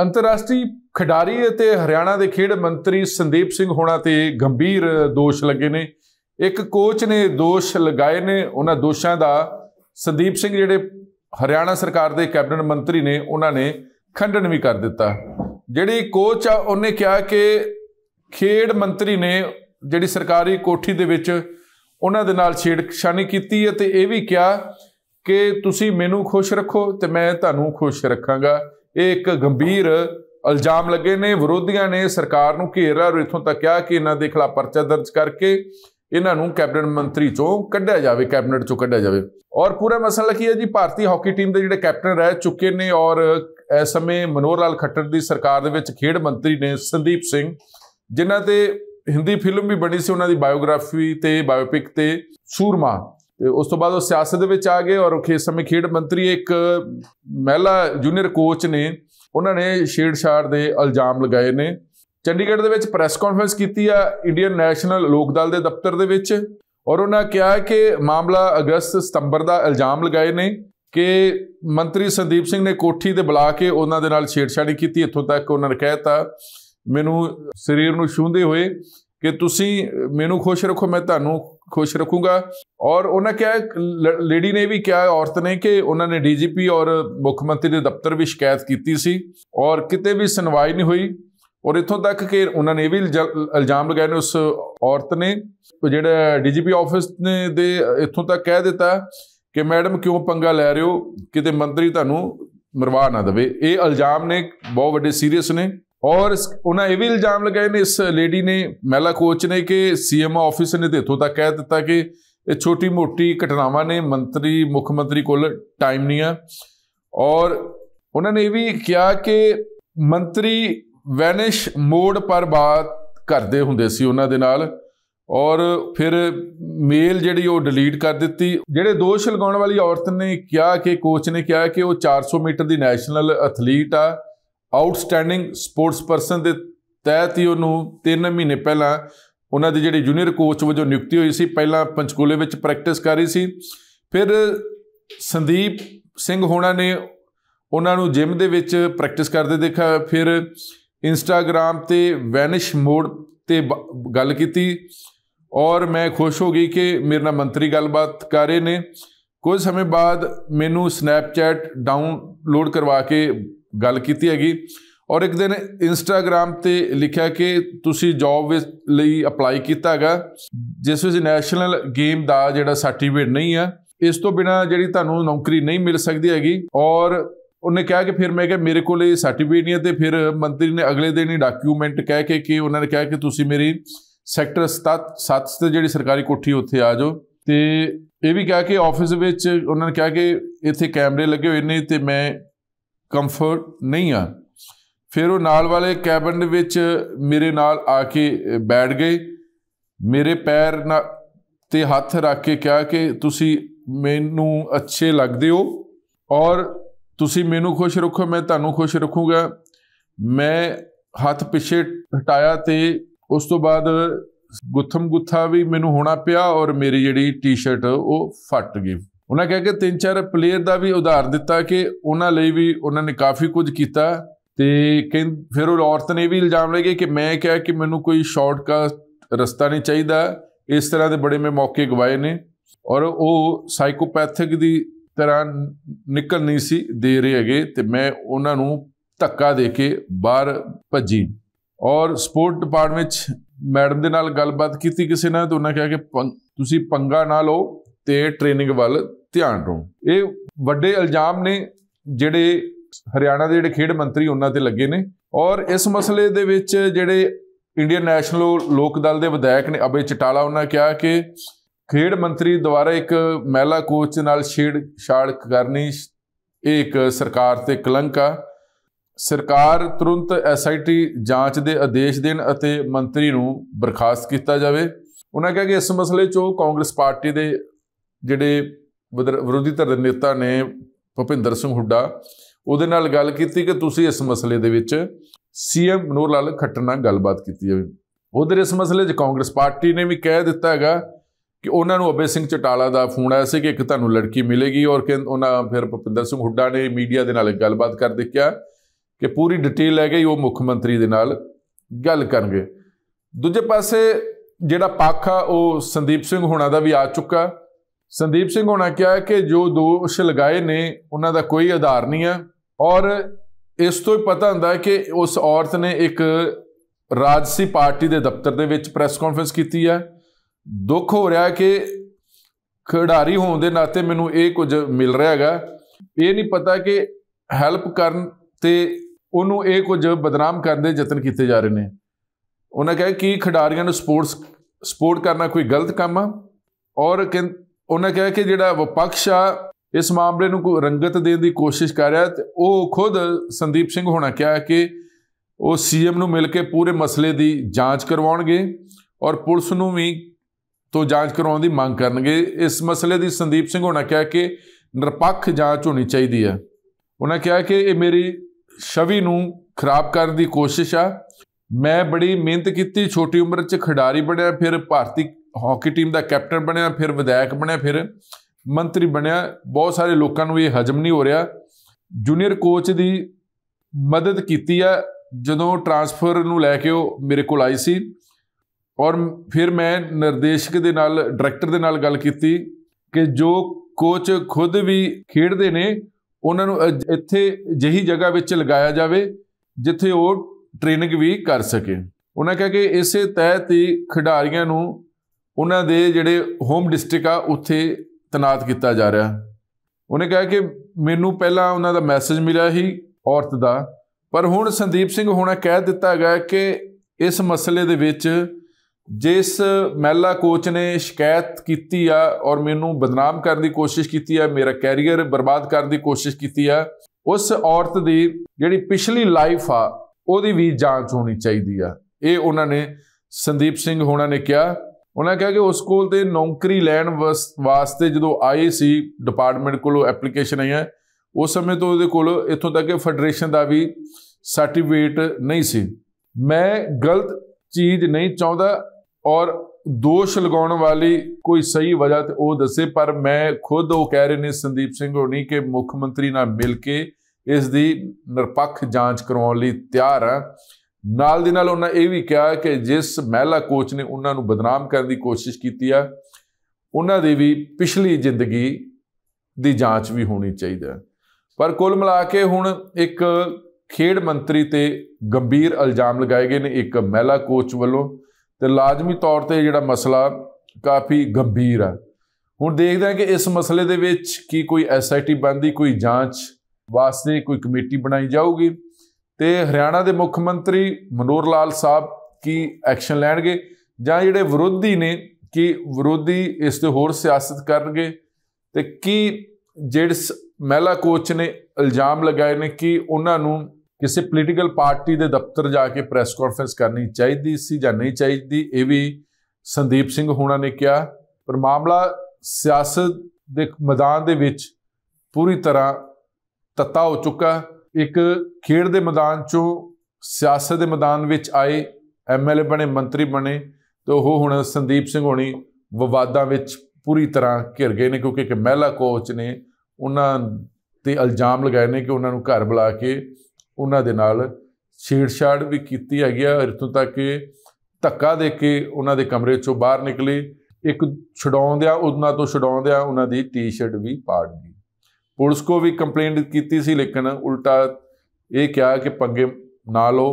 ਅੰਤਰਰਾਸ਼ਟਰੀ ਖਿਡਾਰੀ ਅਤੇ ਹਰਿਆਣਾ ਦੇ ਖੇਡ ਮੰਤਰੀ ਸੰਦੀਪ ਸਿੰਘ ਹੋਣਾ ਤੇ ਗੰਭੀਰ ਦੋਸ਼ ਲੱਗੇ ਨੇ ਇੱਕ ਕੋਚ ਨੇ ਦੋਸ਼ ਲਗਾਏ ਨੇ ਉਹਨਾਂ ਦੋਸ਼ਾਂ ਦਾ ਸੰਦੀਪ ਸਿੰਘ ਜਿਹੜੇ ਹਰਿਆਣਾ ਸਰਕਾਰ ਦੇ ਕੈਬਨਿਟ ਮੰਤਰੀ ਨੇ ਉਹਨਾਂ ਨੇ ਖੰਡਨ ਵੀ ਕਰ ਦਿੱਤਾ ਜਿਹੜੀ ਕੋਚ ਆ ਉਹਨੇ ਕਿਹਾ ਕਿ ਖੇਡ ਮੰਤਰੀ ਨੇ ਜਿਹੜੀ ਸਰਕਾਰੀ ਕੋਠੀ ਦੇ ਵਿੱਚ ਉਹਨਾਂ ਦੇ ਨਾਲ ਛੇੜਖਾਨੀ ਕੀਤੀ ਹੈ ਤੇ ਇਹ ਵੀ ਕਿਹਾ ਕਿ ਤੁਸੀਂ ਮੈਨੂੰ ਖੁਸ਼ ਰੱਖੋ ਤੇ ਮੈਂ ਤੁਹਾਨੂੰ ਖੁਸ਼ ਰੱਖਾਂਗਾ ਇੱਕ ਗੰਭੀਰ ਇਲਜ਼ਾਮ ਲੱਗੇ ਨੇ ਵਿਰੋਧੀਆਂ ਨੇ ਸਰਕਾਰ ਨੂੰ ਘੇਰਿਆ ਔਰ ਇਥੋਂ ਤੱਕ ਕਿਹਾ ਕਿ ਇਹਨਾਂ ਦੇ ਖਿਲਾਫ ਪਰਚਾ ਦਰਜ ਕਰਕੇ ਇਹਨਾਂ ਨੂੰ ਕੈਬਨਿਟ ਮੰਤਰੀ ਚੋਂ ਕੱਢਿਆ ਜਾਵੇ ਕੈਬਨਿਟ ਚੋਂ ਕੱਢਿਆ ਜਾਵੇ ਔਰ ਪੂਰਾ ਮਸਲਾ ਕੀ ਹੈ ਜੀ ਭਾਰਤੀ ਹਾਕੀ ਟੀਮ ਦੇ ਜਿਹੜੇ ਕੈਪਟਨ ਰਹਿ ਚੁੱਕੇ ਨੇ ਔਰ ਇਸ ਸਮੇਂ ਮਨੋਹਰ ਲਾਲ ਖੱਟਰ ਦੀ ਸਰਕਾਰ ਦੇ ਵਿੱਚ ਖੇਡ ਮੰਤਰੀ ਨੇ ਸੰਦੀਪ ਸਿੰਘ ਜਿਨ੍ਹਾਂ ਤੇ ਹਿੰਦੀ ਫਿਲਮ ਵੀ ਬਣੀ ਸੀ ਉਹਨਾਂ ਦੀ ਬਾਇਓਗ੍ਰਾਫੀ ਤੇ ਬਾਇਓਪਿਕ ਤੇ ਸੂਰਮਾ ਤੇ ਉਸ ਤੋਂ ਬਾਅਦ ਉਹ ਸਿਆਸਤ ਦੇ ਵਿੱਚ ਆ ਗਏ ਔਰ ਇਸ ਸਮੇਂ ਖੇਡ ਮੰਤਰੀ ਇੱਕ ਮਹਿਲਾ ਜੂਨੀਅਰ ਕੋਚ ਨੇ ਉਹਨਾਂ ਨੇ ਛੇੜਛਾੜ ਦੇ ਇਲਜ਼ਾਮ ਲਗਾਏ ਨੇ ਚੰਡੀਗੜ੍ਹ ਦੇ ਵਿੱਚ ਪ੍ਰੈਸ ਕਾਨਫਰੰਸ ਕੀਤੀ ਆ ਇੰਡੀਅਨ ਨੈਸ਼ਨਲ ਲੋਕਦਲ ਦੇ ਦਫ਼ਤਰ ਦੇ ਵਿੱਚ ਔਰ ਉਹਨਾਂ ਕਿਹਾ ਕਿ ਮਾਮਲਾ ਅਗਸਤ ਸਤੰਬਰ ਦਾ ਇਲਜ਼ਾਮ ਲਗਾਏ ਨੇ ਕਿ ਮੰਤਰੀ ਸੰਦੀਪ ਸਿੰਘ ਨੇ ਕੋਠੀ ਤੇ ਬੁਲਾ ਕੇ ਉਹਨਾਂ ਦੇ ਨਾਲ ਛੇੜਛਾੜੀ ਕੀਤੀ ਇੱਥੋਂ ਤੱਕ ਉਹਨਾਂ ਨੇ ਕਹਿਤਾ ਮੈਨੂੰ ਸਰੀਰ ਨੂੰ ਛੂੰਦੇ ਹੋਏ ਕਿ ਤੁਸੀਂ ਮੈਨੂੰ ਖੁਸ਼ ਰੱਖੋ ਮੈਂ ਤੁਹਾਨੂੰ ਖੁਸ਼ ਰੱਖੂਗਾ ਔਰ ਉਹਨਾਂ ਕਿਹਾ ਲੇਡੀ ਨੇ ਵੀ ਕਿਹਾ ਔਰਤ ਨੇ ਕਿ ਉਹਨਾਂ ਨੇ ਡੀਜੀਪੀ ਔਰ ਮੁੱਖ ਮੰਤਰੀ ਦੇ ਦਫ਼ਤਰ ਵੀ ਸ਼ਿਕਾਇਤ ਕੀਤੀ ਸੀ ਔਰ ਕਿਤੇ ਵੀ ਸੁਣਵਾਈ ਨਹੀਂ ਹੋਈ ਔਰ ਇਥੋਂ ਤੱਕ ਕਿ ਉਹਨਾਂ ਨੇ ਇਹ ਵੀ ਇਲਜ਼ਾਮ ਲਗਾਏ ਨੇ ਉਸ ਔਰਤ ਨੇ ਜਿਹੜਾ ਡੀਜੀਪੀ ਆਫਿਸ ਨੇ ਦੇ ਇਥੋਂ ਤੱਕ ਕਹਿ ਦਿੱਤਾ ਕਿ ਮੈਡਮ ਕਿਉਂ ਪੰਗਾ ਲੈ ਰਹੇ ਹੋ ਕਿਤੇ ਮੰਤਰੀ ਤੁਹਾਨੂੰ ਮਰਵਾ ਨਾ ਦੇਵੇ ਇਹ ਇਲਜ਼ਾਮ ਨੇ ਬਹੁਤ ਵੱਡੇ ਸੀਰੀਅਸ ਨੇ ਔਰ ਉਹਨਾਂ ਇਹ ਵੀ ਇਲਜ਼ਾਮ ਲਗਾਏ ਨੇ ਇਸ ਲੇਡੀ ਨੇ ਮਹਿਲਾ ਕੋਚ ਨੇ ਕਿ ਸੀਐਮ ਆਫਿਸ ਨੇ ਤੇ ਤਾਂ ਕਹਿ ਦਿੱਤਾ ਕਿ ਇਹ ਛੋਟੀ ਮੋਟੀ ਘਟਨਾਵਾਂ ਨੇ ਮੰਤਰੀ ਮੁੱਖ ਮੰਤਰੀ ਕੋਲ ਟਾਈਮ ਨਹੀਂ ਆ ਔਰ ਉਹਨਾਂ ਨੇ ਇਹ ਵੀ ਕਿਹਾ ਕਿ ਮੰਤਰੀ ਵੈਨਿਸ਼ ਮੋਡ ਪਰ ਬਾਤ ਕਰਦੇ ਹੁੰਦੇ ਸੀ ਉਹਨਾਂ ਦੇ ਨਾਲ ਔਰ ਫਿਰ ਮੇਲ ਜਿਹੜੀ ਉਹ ਡਿਲੀਟ ਕਰ ਦਿੱਤੀ ਜਿਹੜੇ ਦੋਸ਼ ਲਗਾਉਣ ਵਾਲੀ ਔਰਤ ਨੇ ਕਿਹਾ ਕਿ ਕੋਚ ਨੇ ਕਿਹਾ ਕਿ ਉਹ 400 ਮੀਟਰ ਦੀ ਨੈਸ਼ਨਲ ਐਥਲੀਟ ਆ ਆਊਟਸਟੈਂਡਿੰਗ ਸਪੋਰਟਸ ਪਰਸਨ ਦੇ ਤਹਿਤ ਹੀ ਉਹਨੂੰ 3 ਮਹੀਨੇ ਪਹਿਲਾਂ ਉਹਨਾਂ ਦੀ ਜਿਹੜੀ ਜੂਨੀਅਰ ਕੋਚ ਵਜੋਂ ਨਿਯੁਕਤੀ ਹੋਈ ਸੀ ਪਹਿਲਾਂ ਪੰਚਕੂਲੇ ਵਿੱਚ ਪ੍ਰੈਕਟਿਸ ਕਰ ਰਹੀ ਸੀ ਫਿਰ ਸੰਦੀਪ ਸਿੰਘ ਹੋਣਾ ਨੇ ਉਹਨਾਂ ਨੂੰ ਜਿਮ ਦੇ ਵਿੱਚ ਪ੍ਰੈਕਟਿਸ ਕਰਦੇ ਦੇਖਿਆ ਫਿਰ ਇੰਸਟਾਗ੍ਰam ਤੇ ਵੈਨਿਸ਼ ਮੋਡ ਤੇ ਗੱਲ ਕੀਤੀ ਔਰ ਮੈਂ ਖੁਸ਼ ਹੋ ਗਈ ਕਿ ਮੇਰੇ ਨਾਲ ਮੰਤਰੀ ਗੱਲਬਾਤ ਕਰ ਰਹੇ ਨੇ ਕੁਝ ਸਮੇਂ ਬਾਅਦ ਮੈਨੂੰ ਸਨੈਪਚੈਟ ਡਾਊਨਲੋਡ ਕਰਵਾ ਕੇ ਗੱਲ ਕੀਤੀ ਹੈਗੀ ਔਰ ਇੱਕ ਦਿਨ ਇੰਸਟਾਗ੍ਰam ਤੇ ਲਿਖਿਆ ਕਿ ਤੁਸੀਂ ਜੌਬ ਲਈ ਅਪਲਾਈ ਕੀਤਾ ਹੈਗਾ ਜਿਸ ਵਿੱਚ ਨੈਸ਼ਨਲ ਗੇਮ ਦਾ ਜਿਹੜਾ ਸਰਟੀਫਿਕੇਟ ਨਹੀਂ ਹੈ ਇਸ ਤੋਂ ਬਿਨਾ ਜਿਹੜੀ ਤੁਹਾਨੂੰ ਨੌਕਰੀ ਨਹੀਂ ਮਿਲ ਸਕਦੀ ਹੈਗੀ ਔਰ ਉਹਨੇ ਕਿਹਾ ਕਿ ਫਿਰ ਮੈਂ ਕਿਹਾ ਮੇਰੇ ਕੋਲ ਇਹ ਸਰਟੀਫਿਕੇਟ ਨਹੀਂ ਹੈ ਤੇ ਫਿਰ ਮੰਤਰੀ ਨੇ ਅਗਲੇ ਦਿਨ ਹੀ ਡਾਕੂਮੈਂਟ ਕਹਿ ਕੇ ਕਿ ਉਹਨਾਂ ਨੇ ਕਿਹਾ ਕਿ ਤੁਸੀਂ ਮੇਰੀ ਸੈਕਟਰ 7 7 ਤੇ ਜਿਹੜੀ ਸਰਕਾਰੀ ਕੋਠੀ ਉੱਥੇ ਆ ਜਾਓ ਤੇ ਇਹ ਵੀ ਕਿਹਾ ਕਿ ਆਫਿਸ ਵਿੱਚ ਉਹਨਾਂ ਨੇ ਕਿਹਾ ਕਿ ਇੱਥੇ ਕੈਮਰੇ ਲੱਗੇ ਹੋਏ ਨੇ ਤੇ ਮੈਂ ਕੰਫਰਟ ਨਹੀਂ ਆ ਫਿਰ ਉਹ ਨਾਲ ਵਾਲੇ ਕੈਬਨ ਦੇ ਵਿੱਚ ਮੇਰੇ ਨਾਲ ਆ ਕੇ ਬੈਠ ਗਏ ਮੇਰੇ ਪੈਰ ਤੇ ਹੱਥ ਰੱਖ ਕੇ ਕਿਹਾ ਕਿ ਤੁਸੀਂ ਮੈਨੂੰ ਅੱਛੇ ਲੱਗਦੇ ਹੋ ਔਰ ਤੁਸੀਂ ਮੈਨੂੰ ਖੁਸ਼ ਰੱਖੋ ਮੈਂ ਤੁਹਾਨੂੰ ਖੁਸ਼ ਰੱਖੂਗਾ ਮੈਂ ਹੱਥ ਪਿੱਛੇ ਹਟਾਇਆ ਤੇ ਉਸ ਤੋਂ ਬਾਅਦ ਗੁੱਥਮ ਗੁੱਥਾ ਵੀ ਮੈਨੂੰ ਹੋਣਾ ਪਿਆ ਔਰ ਮੇਰੀ ਜਿਹੜੀ ਟੀ-ਸ਼ਰਟ ਉਹ ਫਟ ਗਈ ਉਹਨਾਂ ਕਹਿ ਕੇ ਤਿੰਨ ਚਾਰ ਪਲੇਅਰ ਦਾ ਵੀ ਉਦਾਹਰਨ ਦਿੱਤਾ ਕਿ ਉਹਨਾਂ ਲਈ ਵੀ ਉਹਨਾਂ ਨੇ ਕਾਫੀ ਕੁਝ ਕੀਤਾ ਤੇ ਫਿਰ ਉਹ ਔਰਤ ਨੇ ਵੀ ਇਲਜ਼ਾਮ ਲਗਾਇਆ ਕਿ ਮੈਂ ਕਿਹਾ ਕਿ ਮੈਨੂੰ ਕੋਈ ਸ਼ਾਰਟਕਟ ਰਸਤਾ ਨਹੀਂ ਚਾਹੀਦਾ ਇਸ ਤਰ੍ਹਾਂ ਦੇ ਬੜੇ ਮੇ ਮੌਕੇ ਗਵਾਏ ਨੇ ਔਰ ਉਹ ਸਾਈਕੋਪੈਥਿਕ ਦੀ ਤਰ੍ਹਾਂ ਨਿਕਲ ਨਹੀਂ ਸੀ ਦੇ ਰਹੇ ਹੈਗੇ ਤੇ ਮੈਂ ਉਹਨਾਂ ਨੂੰ ਧੱਕਾ ਦੇ ਕੇ ਬਾਹਰ ਭੱਜੀ ਔਰ ਸਪੋਰਟ ਡਿਪਾਰਟਮੈਂਟ ਵਿੱਚ ਮੈਡਮ ਦੇ ਨਾਲ ਗੱਲਬਾਤ ਕੀਤੀ ਕਿਸੇ ਨਾਲ ਤਾਂ ਉਹਨਾਂ ਕਿਹਾ ਕਿ ਤੁਸੀਂ ਪੰਗਾ ਨਾ ਲਓ ਤੇ ਟ੍ਰੇਨਿੰਗ ਵੱਲ ਧਿਆਨ ਰਹੋ ਇਹ ਵੱਡੇ ਇਲਜ਼ਾਮ ਨੇ ਜਿਹੜੇ ਹਰਿਆਣਾ ਦੇ ਜਿਹੜੇ ਖੇਡ ਮੰਤਰੀ ਉਹਨਾਂ ਤੇ ਲੱਗੇ ਨੇ ਔਰ ਇਸ ਮਸਲੇ ਦੇ ਵਿੱਚ ਜਿਹੜੇ ਇੰਡੀਅਨ ਨੈਸ਼ਨਲ ਲੋਕ ਦਲ ਦੇ ਵਿਧਾਇਕ ਨੇ ਅਬੇ ਚਟਾਲਾ ਉਹਨਾਂ ਕਿਹਾ ਕਿ ਖੇਡ ਮੰਤਰੀ ਦੁਆਰਾ ਇੱਕ ਮਹਿਲਾ ਕੋਚ ਨਾਲ ਛੇੜ ਛਾੜ ਕਰਨੀ ਇਹ ਇੱਕ ਸਰਕਾਰ ਤੇ ਕਲੰਕ ਆ ਸਰਕਾਰ ਤੁਰੰਤ ਐਸਆਈਟੀ ਜਾਂਚ ਦੇ ਆਦੇਸ਼ ਦੇਣ ਅਤੇ ਮੰਤਰੀ ਨੂੰ ਬਰਖਾਸਤ ਕੀਤਾ ਜਾਵੇ ਉਹਨਾਂ ਕਿਹਾ ਕਿ ਇਸ ਮਸਲੇ 'ਚ ਉਹ ਕਾਂਗਰਸ ਪਾਰਟੀ ਦੇ ਜਿਹੜੇ ਵਿਰੋਧੀ ਧਿਰ ਦੇ ਨੇਤਾ ਨੇ ਭੁਪਿੰਦਰ ਸਿੰਘ ਹੁੱਡਾ ਉਹਦੇ ਨਾਲ ਗੱਲ ਕੀਤੀ ਕਿ ਤੁਸੀਂ ਇਸ ਮਸਲੇ ਦੇ ਵਿੱਚ ਸੀਐਮ ਮਨੋਹਰ ਲਾਲ ਖੱਟਰ ਨਾਲ ਗੱਲਬਾਤ ਕੀਤੀ ਹੈ ਉਧਰ ਇਸ ਮਸਲੇ 'ਚ ਕਾਂਗਰਸ ਪਾਰਟੀ ਨੇ ਵੀ ਕਹਿ ਦਿੱਤਾ ਹੈਗਾ ਕਿ ਉਹਨਾਂ ਨੂੰ ਅਬੇ ਸਿੰਘ ਚਟਾਲਾ ਦਾ ਫੋਨ ਆਇਆ ਸੀ ਕਿ ਇੱਕ ਤੁਹਾਨੂੰ ਲੜਕੀ ਮਿਲੇਗੀ ਔਰ ਕਿ ਉਹਨਾਂ ਫਿਰ ਭੁਪਿੰਦਰ ਸਿੰਘ ਹੁੱਡਾ ਨੇ ਮੀਡੀਆ ਦੇ ਨਾਲ ਗੱਲਬਾਤ ਕਰ ਦਿੱਕਿਆ ਕਿ ਪੂਰੀ ਡਿਟੇਲ ਲੈ ਕੇ ਉਹ ਮੁੱਖ ਮੰਤਰੀ ਦੇ ਨਾਲ ਗੱਲ ਕਰਨਗੇ ਦੂਜੇ ਪਾਸੇ ਜਿਹੜਾ ਪੱਖ ਆ ਉਹ ਸੰਦੀਪ ਸਿੰਘ ਹੋਣਾ ਦਾ ਵੀ ਆ ਚੁੱਕਾ ਸੰਦੀਪ ਸਿੰਘ ਹੋਣਾ ਕਿਹਾ ਕਿ ਜੋ ਦੋਸ਼ ਲਗਾਏ ਨੇ ਉਹਨਾਂ ਦਾ ਕੋਈ ਆਧਾਰ ਨਹੀਂ ਹੈ ਔਰ ਇਸ ਤੋਂ ਹੀ ਪਤਾ ਹੁੰਦਾ ਹੈ ਕਿ ਉਸ ਔਰਤ ਨੇ ਇੱਕ ਰਾਜਸੀ ਪਾਰਟੀ ਦੇ ਦਫ਼ਤਰ ਦੇ ਵਿੱਚ ਪ੍ਰੈਸ ਕਾਨਫਰੰਸ ਕੀਤੀ ਹੈ ਦੁੱਖ ਹੋ ਰਿਹਾ ਕਿ ਖਿਡਾਰੀ ਹੋਣ ਦੇ ਨਾਤੇ ਮੈਨੂੰ ਇਹ ਕੁਝ ਮਿਲ ਰਿਹਾ ਹੈਗਾ ਇਹ ਨਹੀਂ ਪਤਾ ਕਿ ਹੈਲਪ ਕਰਨ ਤੇ ਉਹਨੂੰ ਇਹ ਕੁਝ ਬਦਨਾਮ ਕਰਨ ਦੇ ਯਤਨ ਕੀਤੇ ਜਾ ਰਹੇ ਨੇ ਉਹਨਾਂ ਕਹੇ ਕਿ ਖਿਡਾਰੀਆਂ ਨੂੰ ਸਪੋਰਟਸ ਸਪੋਰਟ ਕਰਨਾ ਕੋਈ ਗਲਤ ਕੰਮ ਆ ਔਰ ਉਹਨੇ ਕਿਹਾ ਕਿ ਜਿਹੜਾ ਵਿਪਕਸ਼ ਆ ਇਸ ਮਾਮਲੇ ਨੂੰ ਰੰਗਤ ਦੇਣ ਦੀ ਕੋਸ਼ਿਸ਼ ਕਰ ਰਿਹਾ ਤੇ ਉਹ ਖੁਦ ਸੰਦੀਪ ਸਿੰਘ ਹੋਣਾ ਕਿਹਾ ਕਿ ਉਹ ਸੀਐਮ ਨੂੰ ਮਿਲ ਕੇ ਪੂਰੇ ਮਸਲੇ ਦੀ ਜਾਂਚ ਕਰਵਾਉਣਗੇ ਔਰ ਪੁਲਿਸ ਨੂੰ ਵੀ ਤੋਂ ਜਾਂਚ ਕਰਵਾਉਣ ਦੀ ਮੰਗ ਕਰਨਗੇ ਇਸ ਮਸਲੇ ਦੀ ਸੰਦੀਪ ਸਿੰਘ ਹੋਣਾ ਕਿਹਾ ਕਿ ਨਿਰਪੱਖ ਜਾਂਚ ਹੋਣੀ ਚਾਹੀਦੀ ਹੈ ਉਹਨੇ ਕਿਹਾ ਕਿ ਇਹ ਮੇਰੀ ਸ਼ਵੀ ਨੂੰ ਖਰਾਬ ਕਰਨ ਦੀ ਕੋਸ਼ਿਸ਼ ਆ ਮੈਂ ਬੜੀ ਮਿਹਨਤ ਕੀਤੀ ਛੋਟੀ ਉਮਰ 'ਚ ਖਿਡਾਰੀ ਬਣਿਆ ਫਿਰ ਭਾਰਤੀ ਹਾਕੀ ਟੀਮ ਦਾ ਕੈਪਟਨ ਬਣਿਆ ਫਿਰ ਵਿਧਾਇਕ ਬਣਿਆ ਫਿਰ ਮੰਤਰੀ ਬਣਿਆ ਬਹੁਤ ਸਾਰੇ ਲੋਕਾਂ ਨੂੰ ਇਹ ਹਜਮ ਨਹੀਂ ਹੋ ਰਿਹਾ ਜੂਨੀਅਰ ਕੋਚ ਦੀ ਮਦਦ ਕੀਤੀ ਆ ਜਦੋਂ ਟ੍ਰਾਂਸਫਰ ਨੂੰ ਲੈ ਕੇ ਉਹ ਮੇਰੇ ਕੋਲ ਆਈ ਸੀ ਔਰ ਫਿਰ ਮੈਂ ਨਿਰਦੇਸ਼ਕ ਦੇ ਨਾਲ ਡਾਇਰੈਕਟਰ ਦੇ ਨਾਲ ਗੱਲ ਕੀਤੀ ਕਿ ਜੋ ਕੋਚ ਖੁਦ ਵੀ ਖੇਡਦੇ ਨੇ ਉਹਨਾਂ ਨੂੰ ਇੱਥੇ ਜਹੀ ਜਗ੍ਹਾ ਵਿੱਚ ਲਗਾਇਆ ਜਾਵੇ ਜਿੱਥੇ ਉਹ ਟ੍ਰੇਨਿੰਗ ਵੀ ਕਰ ਸਕੇ ਉਹਨਾਂ ਕਹੇ ਕਿ ਇਸੇ ਤਹਿਤ ਹੀ ਖਿਡਾਰੀਆਂ ਨੂੰ ਉਹਨਾਂ ਦੇ ਜਿਹੜੇ ਹੋਮ ਡਿਸਟ੍ਰਿਕਟ ਆ ਉੱਥੇ ਤਨਾਤ ਕੀਤਾ ਜਾ ਰਿਹਾ ਉਹਨੇ ਕਿਹਾ ਕਿ ਮੈਨੂੰ ਪਹਿਲਾਂ ਉਹਨਾਂ ਦਾ ਮੈਸੇਜ ਮਿਲਿਆ ਸੀ ਔਰਤ ਦਾ ਪਰ ਹੁਣ ਸੰਦੀਪ ਸਿੰਘ ਹੋਣਾ ਕਹਿ ਦਿੱਤਾ ਗਿਆ ਕਿ ਇਸ ਮਸਲੇ ਦੇ ਵਿੱਚ ਜਿਸ ਮਹਿਲਾ ਕੋਚ ਨੇ ਸ਼ਿਕਾਇਤ ਕੀਤੀ ਆ ਔਰ ਮੈਨੂੰ ਬਦਨਾਮ ਕਰਨ ਦੀ ਕੋਸ਼ਿਸ਼ ਕੀਤੀ ਆ ਮੇਰਾ ਕੈਰੀਅਰ ਬਰਬਾਦ ਕਰਨ ਦੀ ਕੋਸ਼ਿਸ਼ ਕੀਤੀ ਆ ਉਸ ਔਰਤ ਦੀ ਜਿਹੜੀ ਪਿਛਲੀ ਲਾਈਫ ਆ ਉਹਦੀ ਵੀ ਜਾਂਚ ਹੋਣੀ ਚਾਹੀਦੀ ਆ ਇਹ ਉਹਨਾਂ ਨੇ ਸੰਦੀਪ ਸਿੰਘ ਹੋਣਾ ਨੇ ਕਿਹਾ ਉਹਨਾਂ ਕਿਹਾ ਕਿ ਉਸ ਸਕੂਲ ਤੇ ਨੌਕਰੀ ਲੈਣ ਵਾਸਤੇ ਜਦੋਂ ਆਏ ਸੀ ਡਿਪਾਰਟਮੈਂਟ ਕੋਲੋਂ ਐਪਲੀਕੇਸ਼ਨ ਆਈ ਹੈ ਉਸ ਸਮੇਂ ਤੋਂ ਉਹਦੇ ਕੋਲ ਇੱਥੋਂ ਤੱਕ ਕਿ ਫੈਡਰੇਸ਼ਨ ਦਾ ਵੀ ਸਰਟੀਫਿਕੇਟ ਨਹੀਂ ਸੀ ਮੈਂ ਗਲਤ ਚੀਜ਼ ਨਹੀਂ ਚਾਹੁੰਦਾ ਔਰ ਦੋਸ਼ ਲਗਾਉਣ ਵਾਲੀ ਕੋਈ ਸਹੀ ਵਜ੍ਹਾ ਤੇ ਉਹ ਦੱਸੇ ਪਰ ਮੈਂ ਖੁਦ ਉਹ ਕਹਿ ਰਹੇ ਨੇ ਸੰਦੀਪ ਸਿੰਘ ਹੋਣੀ ਕਿ ਮੁੱਖ ਮੰਤਰੀ ਨਾਲ ਮਿਲ ਕੇ ਇਸ ਦੀ ਨਿਰਪੱਖ ਜਾਂਚ ਕਰਵਾਉਣ ਲਈ ਤਿਆਰ ਹਾਂ ਨਾਲ ਦੀ ਨਾਲ ਉਹਨਾਂ ਇਹ ਵੀ ਕਿਹਾ ਕਿ ਜਿਸ ਮਹਿਲਾ ਕੋਚ ਨੇ ਉਹਨਾਂ ਨੂੰ ਬਦਨਾਮ ਕਰਨ ਦੀ ਕੋਸ਼ਿਸ਼ ਕੀਤੀ ਆ ਉਹਨਾਂ ਦੀ ਵੀ ਪਿਛਲੀ ਜ਼ਿੰਦਗੀ ਦੀ ਜਾਂਚ ਵੀ ਹੋਣੀ ਚਾਹੀਦੀ ਹੈ ਪਰ ਕੁੱਲ ਮਿਲਾ ਕੇ ਹੁਣ ਇੱਕ ਖੇਡ ਮੰਤਰੀ ਤੇ ਗੰਭੀਰ ਇਲਜ਼ਾਮ ਲਗਾਏ ਗਏ ਨੇ ਇੱਕ ਮਹਿਲਾ ਕੋਚ ਵੱਲੋਂ ਤੇ ਲਾਜ਼ਮੀ ਤੌਰ ਤੇ ਜਿਹੜਾ ਮਸਲਾ ਕਾਫੀ ਗੰਭੀਰ ਆ ਹੁਣ ਦੇਖਦੇ ਹਾਂ ਕਿ ਇਸ ਮਸਲੇ ਦੇ ਵਿੱਚ ਕੀ ਕੋਈ ਐਸਆਈਟੀ ਬੰਦੀ ਕੋਈ ਜਾਂਚ ਵਾਸਤੇ ਕੋਈ ਕਮੇਟੀ ਬਣਾਈ ਜਾਊਗੀ ਤੇ ਹਰਿਆਣਾ ਦੇ ਮੁੱਖ ਮੰਤਰੀ ਮਨੋਰ ਲਾਲ ਸਾਹਿਬ ਕੀ ਐਕਸ਼ਨ ਲੈਣਗੇ ਜਾਂ ਜਿਹੜੇ ਵਿਰੋਧੀ ਨੇ ਕੀ ਵਿਰੋਧੀ ਇਸ ਤੇ ਹੋਰ ਸਿਆਸਤ ਕਰਨਗੇ ਤੇ ਕੀ ਜਿਹੜੇ ਮਹਿਲਾ ਕੋਚ ਨੇ ਇਲਜ਼ਾਮ ਲਗਾਏ ਨੇ ਕਿ ਉਹਨਾਂ ਨੂੰ ਕਿਸੇ ਪੋਲੀਟੀਕਲ ਪਾਰਟੀ ਦੇ ਦਫ਼ਤਰ ਜਾ ਕੇ ਪ੍ਰੈਸ ਕਾਨਫਰੰਸ ਕਰਨੀ ਚਾਹੀਦੀ ਸੀ ਜਾਂ ਨਹੀਂ ਚਾਹੀਦੀ ਇਹ ਵੀ ਸੰਦੀਪ ਸਿੰਘ ਹੋਣਾ ਨੇ ਕਿਹਾ ਪਰ ਮਾਮਲਾ ਸਿਆਸਤ ਦੇ ਮੈਦਾਨ ਦੇ ਵਿੱਚ ਪੂਰੀ ਤਰ੍ਹਾਂ ਤਤਾ ਹੋ ਚੁੱਕਾ ਇੱਕ ਖੇਡ ਦੇ ਮੈਦਾਨ ਚੋਂ ਸਿਆਸਤ ਦੇ ਮੈਦਾਨ ਵਿੱਚ ਆਏ ਐਮਐਲਏ ਬਣੇ ਮੰਤਰੀ ਬਣੇ ਤੇ ਉਹ ਹੁਣ ਸੰਦੀਪ ਸਿੰਘ ਹੋਣੀ ਵਿਵਾਦਾਂ ਵਿੱਚ ਪੂਰੀ ਤਰ੍ਹਾਂ ਘਿਰ ਗਏ ਨੇ ਕਿਉਂਕਿ ਇੱਕ ਮਹਿਲਾ ਕੋਚ ਨੇ ਉਹਨਾਂ ਤੇ ਇਲਜ਼ਾਮ ਲਗਾਏ ਨੇ ਕਿ ਉਹਨਾਂ ਨੂੰ ਘਰ ਬੁਲਾ ਕੇ ਉਹਨਾਂ ਦੇ ਨਾਲ ਛੇੜਛਾੜ ਵੀ ਕੀਤੀ ਹੈਗੀ ਆ ਇਤੋਂ ਤੱਕ ਕਿ ਧੱਕਾ ਦੇ ਕੇ ਉਹਨਾਂ ਦੇ ਕਮਰੇ ਚੋਂ ਬਾਹਰ ਨਿਕਲੇ ਇੱਕ ਛਡਾਉਂਦਿਆਂ ਉਹਨਾਂ ਤੋਂ ਛਡਾਉਂਦਿਆਂ ਉਹਨਾਂ ਦੀ ਟੀ-ਸ਼ਰਟ ਵੀ ਪਾੜ ਗਈ ਪੁਲਿਸ ਕੋ ਵੀ ਕੰਪਲੇਂਟ ਕੀਤੀ ਸੀ ਲੇਕਿਨ ਉਲਟਾ ਇਹ ਕਿਹਾ ਕਿ ਪੱਗੇ ਨਾ ਲੋ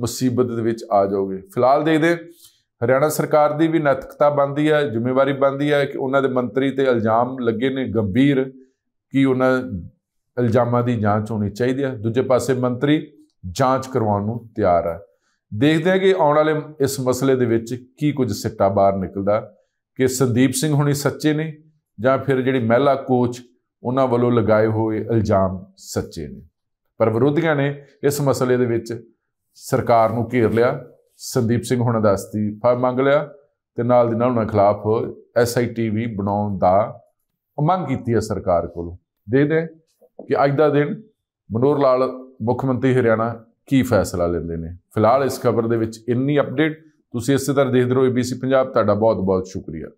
ਮੁਸੀਬਤ ਦੇ ਵਿੱਚ ਆ ਜਾਓਗੇ ਫਿਲਹਾਲ ਦੇਖਦੇ ਹਰਿਆਣਾ ਸਰਕਾਰ ਦੀ ਵੀ ਨੈਤਿਕਤਾ ਬੰਦੀ ਹੈ ਜ਼ਿੰਮੇਵਾਰੀ ਬੰਦੀ ਹੈ ਕਿ ਉਹਨਾਂ ਦੇ ਮੰਤਰੀ ਤੇ ਇਲਜ਼ਾਮ ਲੱਗੇ ਨੇ ਗੰਭੀਰ ਕਿ ਉਹਨਾਂ ਇਲਜ਼ਾਮਾਂ ਦੀ ਜਾਂਚ ਹੋਣੀ ਚਾਹੀਦੀ ਹੈ ਦੂਜੇ ਪਾਸੇ ਮੰਤਰੀ ਜਾਂਚ ਕਰਵਾਉਣ ਨੂੰ ਤਿਆਰ ਹੈ ਦੇਖਦੇ ਹਾਂ ਕਿ ਆਉਣ ਵਾਲੇ ਇਸ ਮਸਲੇ ਦੇ ਵਿੱਚ ਕੀ ਕੁਝ ਸਿੱਟਾ ਬਾਹਰ ਨਿਕਲਦਾ ਕਿ ਸੰਦੀਪ ਸਿੰਘ ਹੁਣੀ ਸੱਚੇ ਨੇ ਜਾਂ ਫਿਰ ਜਿਹੜੀ ਮਹਿਲਾ ਕੋਚ ਉਹਨਾਂ ਵੱਲੋਂ ਲਗਾਏ ਹੋਏ ਇਲਜ਼ਾਮ ਸੱਚੇ ਨੇ ਪਰ ਵਿਰੋਧੀਆਂ ਨੇ ਇਸ ਮਸਲੇ ਦੇ ਵਿੱਚ ਸਰਕਾਰ ਨੂੰ ਘੇਰ ਲਿਆ ਸੰਦੀਪ ਸਿੰਘ ਹੁਣ ਅਦਾਸਤੀ ਫਾਇ ਮੰਗ ਲਿਆ ਤੇ ਨਾਲ ਦੇ ਨਾਲ ਉਹਨਾਂ ਖਿਲਾਫ ਐਸਆਈਟੀ ਵੀ ਬਣਾਉਣ ਦਾ ਮੰਗ ਕੀਤੀ ਹੈ ਸਰਕਾਰ ਕੋਲੋਂ ਦੇ ਕਿ ਅੱਜ ਦਾ ਦਿਨ ਮਨੋਰ ਲਾਲ ਮੁੱਖ ਮੰਤਰੀ ਹਰਿਆਣਾ ਕੀ ਫੈਸਲਾ ਲੈਂਦੇ ਨੇ ਫਿਲਹਾਲ ਇਸ ਖਬਰ ਦੇ ਵਿੱਚ ਇੰਨੀ ਅਪਡੇਟ ਤੁਸੀਂ ਇਸੇ ਤਰ੍ਹਾਂ ਦੇਖਦੇ ਰਹੋ ABC ਪੰਜਾਬ ਤੁਹਾਡਾ ਬਹੁਤ ਬਹੁਤ ਸ਼ੁਕਰੀਆ